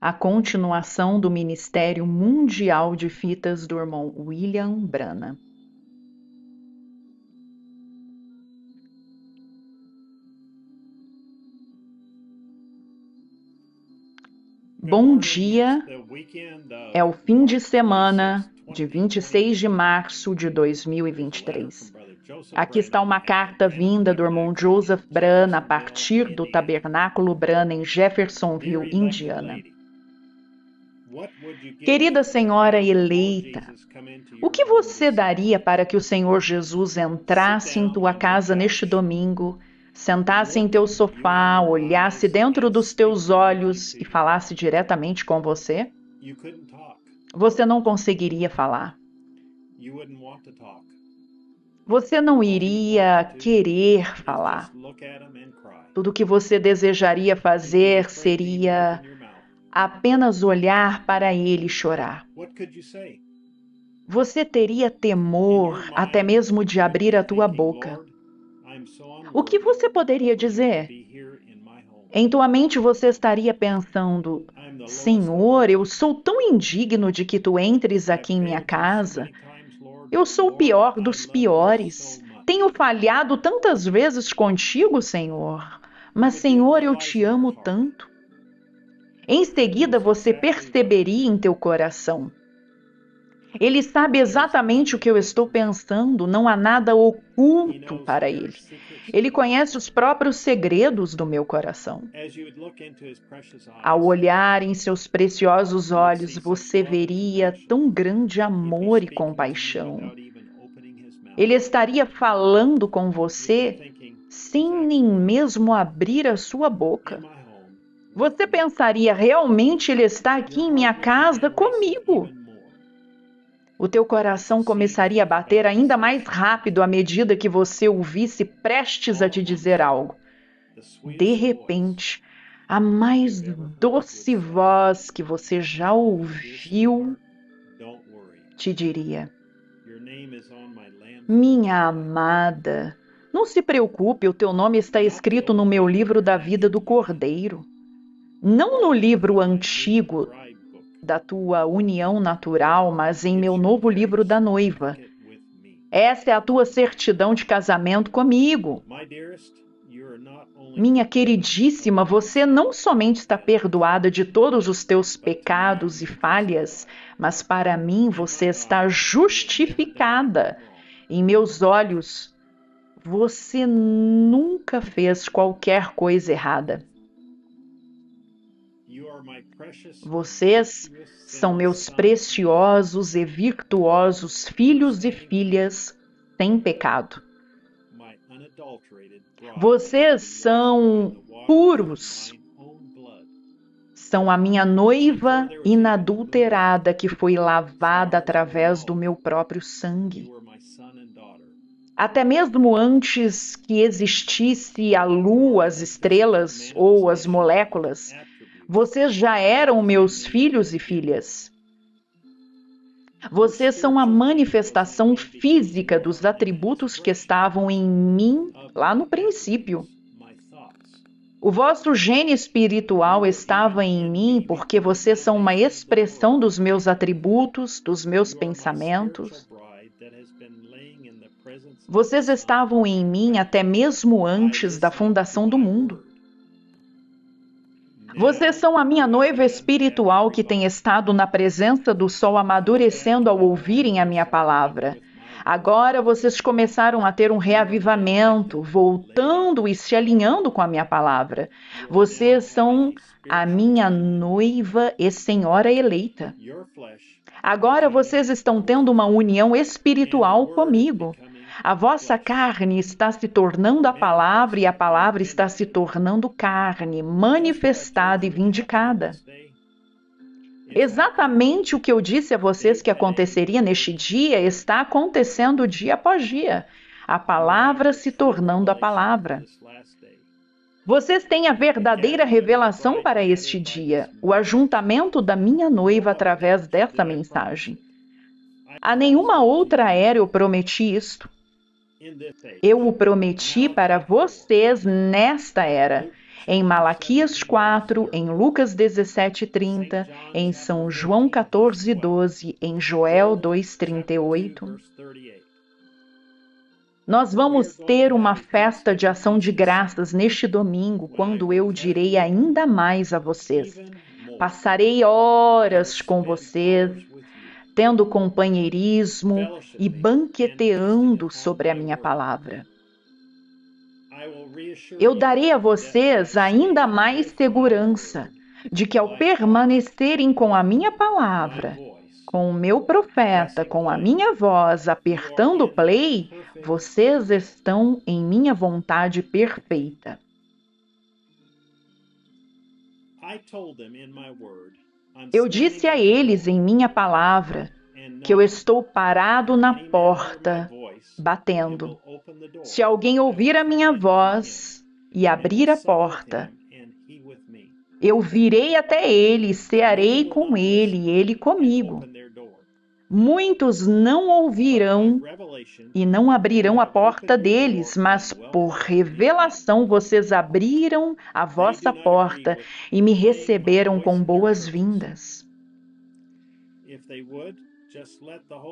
a continuação do Ministério Mundial de Fitas do irmão William Brana. Bom dia, é o fim de semana de 26 de março de 2023. Aqui está uma carta vinda do irmão Joseph Brana a partir do Tabernáculo Brana em Jeffersonville, Indiana. Querida Senhora eleita, o que você daria para que o Senhor Jesus entrasse em tua casa neste domingo, sentasse em teu sofá, olhasse dentro dos teus olhos e falasse diretamente com você? Você não conseguiria falar. Você não iria querer falar. Tudo o que você desejaria fazer seria apenas olhar para ele chorar. Você teria temor até mesmo de abrir a tua boca. O que você poderia dizer? Em tua mente você estaria pensando: Senhor, eu sou tão indigno de que tu entres aqui em minha casa. Eu sou o pior dos piores. Tenho falhado tantas vezes contigo, Senhor. Mas, Senhor, eu te amo tanto. Em seguida você perceberia em teu coração. Ele sabe exatamente o que eu estou pensando, não há nada oculto para ele. Ele conhece os próprios segredos do meu coração. Ao olhar em seus preciosos olhos, você veria tão grande amor e compaixão. Ele estaria falando com você sem nem mesmo abrir a sua boca. Você pensaria realmente ele está aqui em minha casa comigo? O teu coração começaria a bater ainda mais rápido à medida que você o visse prestes a te dizer algo. De repente, a mais doce voz que você já ouviu te diria: Minha amada, não se preocupe, o teu nome está escrito no meu livro da vida do Cordeiro não no livro antigo da tua união natural, mas em meu novo livro da noiva. Esta é a tua certidão de casamento comigo. Minha queridíssima, você não somente está perdoada de todos os teus pecados e falhas, mas para mim você está justificada. Em meus olhos, você nunca fez qualquer coisa errada. Vocês são meus preciosos e virtuosos filhos e filhas sem pecado. Vocês são puros. São a minha noiva inadulterada que foi lavada através do meu próprio sangue. Até mesmo antes que existisse a lua, as estrelas ou as moléculas, vocês já eram meus filhos e filhas. Vocês são a manifestação física dos atributos que estavam em mim lá no princípio. O vosso gene espiritual estava em mim porque vocês são uma expressão dos meus atributos, dos meus pensamentos. Vocês estavam em mim até mesmo antes da fundação do mundo. Né? Vocês são a minha noiva espiritual que tem estado na presença do sol amadurecendo ao ouvirem a minha palavra. Agora vocês começaram a ter um reavivamento, voltando e se alinhando com a minha palavra. Vocês são a minha noiva e senhora eleita. Agora vocês estão tendo uma união espiritual comigo a vossa carne está se tornando a palavra e a palavra está se tornando carne, manifestada e vindicada. Exatamente o que eu disse a vocês que aconteceria neste dia está acontecendo dia após dia. A palavra se tornando a palavra. Vocês têm a verdadeira revelação para este dia, o ajuntamento da minha noiva através desta mensagem. A nenhuma outra era eu prometi isto. Eu o prometi para vocês nesta era. Em Malaquias 4, em Lucas 17:30, em São João 14:12, em Joel 2:38. Nós vamos ter uma festa de ação de graças neste domingo, quando eu direi ainda mais a vocês. Passarei horas com vocês, tendo companheirismo e banqueteando sobre a minha palavra. Eu darei a vocês ainda mais segurança de que, ao permanecerem com a minha palavra, com o meu profeta, com a minha voz, apertando o play, vocês estão em minha vontade perfeita. Eu disse them in my eu disse a eles em minha palavra que eu estou parado na porta, batendo. Se alguém ouvir a minha voz e abrir a porta, eu virei até ele, cearei com ele e ele comigo. Muitos não ouvirão e não abrirão a porta deles, mas por revelação vocês abriram a vossa porta e me receberam com boas-vindas.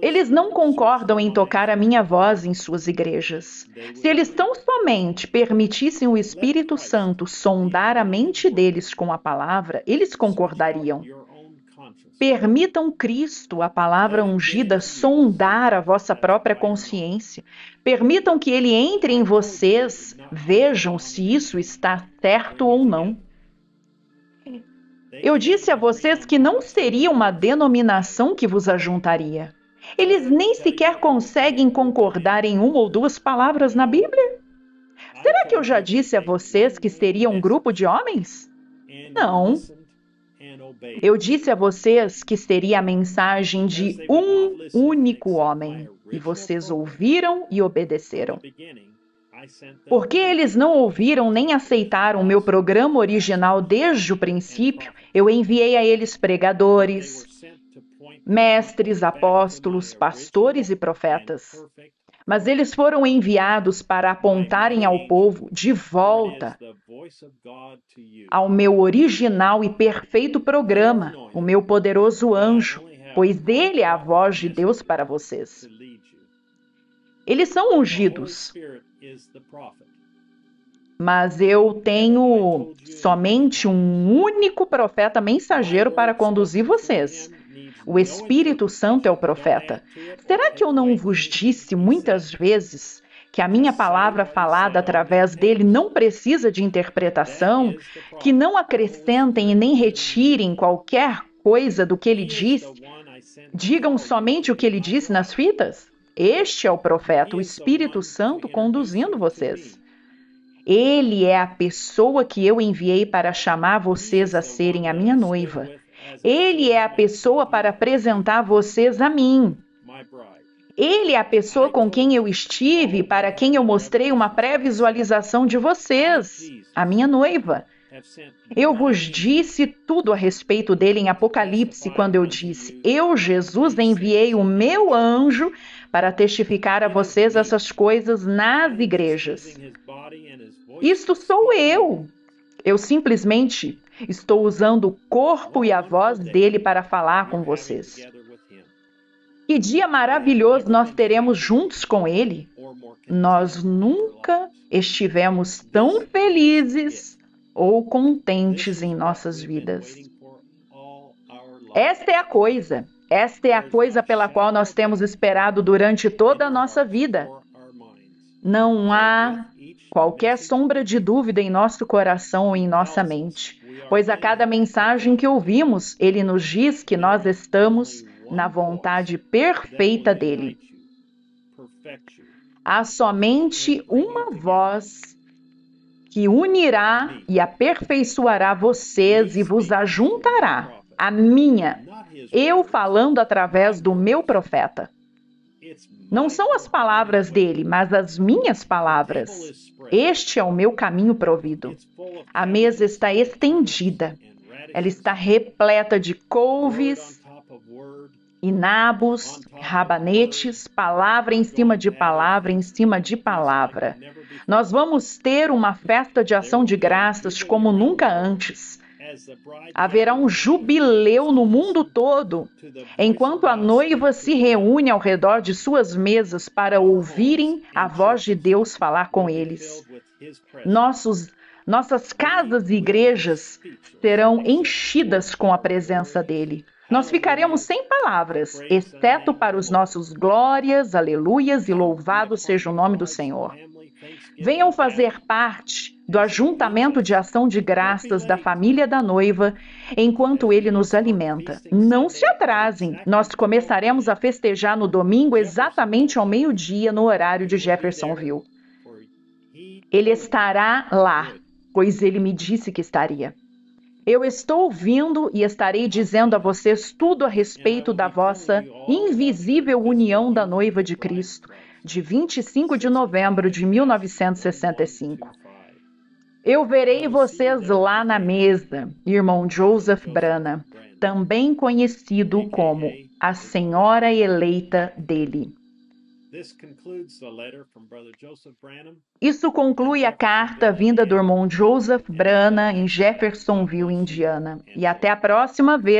Eles não concordam em tocar a minha voz em suas igrejas. Se eles tão somente permitissem o Espírito Santo sondar a mente deles com a palavra, eles concordariam. Permitam Cristo, a palavra ungida, sondar a vossa própria consciência. Permitam que ele entre em vocês, vejam se isso está certo ou não. Eu disse a vocês que não seria uma denominação que vos ajuntaria. Eles nem sequer conseguem concordar em uma ou duas palavras na Bíblia. Será que eu já disse a vocês que seria um grupo de homens? Não, eu disse a vocês que seria a mensagem de um único homem, e vocês ouviram e obedeceram. Porque eles não ouviram nem aceitaram meu programa original desde o princípio, eu enviei a eles pregadores, mestres, apóstolos, pastores e profetas, mas eles foram enviados para apontarem ao povo de volta ao meu original e perfeito programa, o meu poderoso anjo, pois dele é a voz de Deus para vocês. Eles são ungidos. Mas eu tenho somente um único profeta mensageiro para conduzir vocês. O Espírito Santo é o profeta. Será que eu não vos disse muitas vezes que a minha palavra falada através dele não precisa de interpretação, que não acrescentem e nem retirem qualquer coisa do que ele disse? Digam somente o que ele disse nas fitas? Este é o profeta, o Espírito Santo conduzindo vocês. Ele é a pessoa que eu enviei para chamar vocês a serem a minha noiva. Ele é a pessoa para apresentar vocês a mim. Ele é a pessoa com quem eu estive, para quem eu mostrei uma pré-visualização de vocês, a minha noiva. Eu vos disse tudo a respeito dele em Apocalipse, quando eu disse: Eu, Jesus, enviei o meu anjo para testificar a vocês essas coisas nas igrejas. Isto sou eu. Eu simplesmente Estou usando o corpo e a voz dele para falar com vocês. Que dia maravilhoso nós teremos juntos com ele! Nós nunca estivemos tão felizes ou contentes em nossas vidas. Esta é a coisa, esta é a coisa pela qual nós temos esperado durante toda a nossa vida. Não há qualquer sombra de dúvida em nosso coração ou em nossa mente, pois a cada mensagem que ouvimos, ele nos diz que nós estamos na vontade perfeita dele. Há somente uma voz que unirá e aperfeiçoará vocês e vos ajuntará, a minha, eu falando através do meu profeta. Não são as palavras dele, mas as minhas palavras. Este é o meu caminho provido. A mesa está estendida. Ela está repleta de couves, nabos, rabanetes, palavra em cima de palavra em cima de palavra. Nós vamos ter uma festa de ação de graças como nunca antes. Haverá um jubileu no mundo todo, enquanto a noiva se reúne ao redor de suas mesas para ouvirem a voz de Deus falar com eles. Nossos, nossas casas e igrejas serão enchidas com a presença dele. Nós ficaremos sem palavras, exceto para os nossos glórias, aleluias e louvado seja o nome do Senhor. Venham fazer parte do ajuntamento de ação de graças da família da noiva, enquanto ele nos alimenta. Não se atrasem, nós começaremos a festejar no domingo exatamente ao meio-dia no horário de Jeffersonville. Ele estará lá, pois ele me disse que estaria. Eu estou ouvindo e estarei dizendo a vocês tudo a respeito da vossa invisível união da noiva de Cristo, de 25 de novembro de 1965. Eu verei então, vocês né? lá na mesa, irmão Joseph Brana, também conhecido como é a Senhora Eleita dele. Isso conclui a carta vinda do irmão Joseph Brana em Jeffersonville, Indiana. E até a próxima vez.